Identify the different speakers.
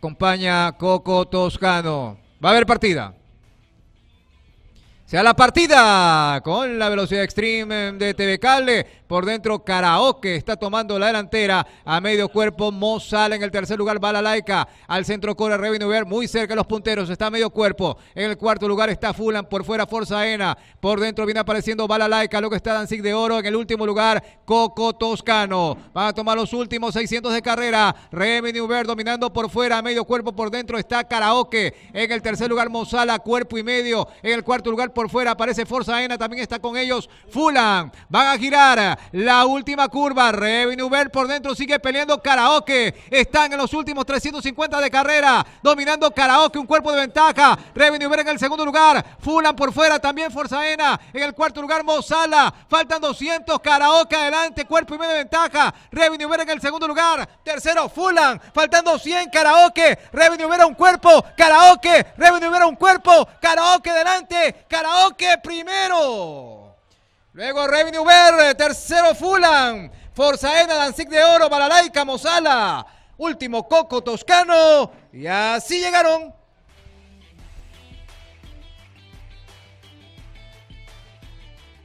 Speaker 1: Acompaña Coco Toscano. Va a haber partida. ...se sea la partida con la velocidad extreme de TV Cable. Por dentro, Karaoke está tomando la delantera. A medio cuerpo, Mozal en el tercer lugar, laica Al centro, corre ver muy cerca de los punteros. Está a medio cuerpo. En el cuarto lugar está Fulan. Por fuera, Forza Ena. Por dentro viene apareciendo bala Balalaika. Luego está Danzig de Oro. En el último lugar, Coco Toscano. Van a tomar los últimos 600 de carrera. ver dominando por fuera, a medio cuerpo. Por dentro está Karaoke. En el tercer lugar, Mozala, cuerpo y medio. En el cuarto lugar, por por fuera, aparece Forza Aena, también está con ellos Fulan, van a girar la última curva, ver por dentro sigue peleando Karaoke, están en los últimos 350 de carrera, dominando Karaoke, un cuerpo de ventaja, ver en el segundo lugar, Fulan por fuera, también Forza Aena, en el cuarto lugar Mozala, faltan 200, Karaoke adelante, cuerpo y medio de ventaja, ver en el segundo lugar, tercero Fulan, faltando 100, Karaoke, a un cuerpo, Karaoke, a un cuerpo, Karaoke adelante. Karaoke primero. Luego Revenue Verde, tercero Fulan, Forzaena, Danzig de Oro, Balalaika, Mozala, último Coco Toscano. Y así llegaron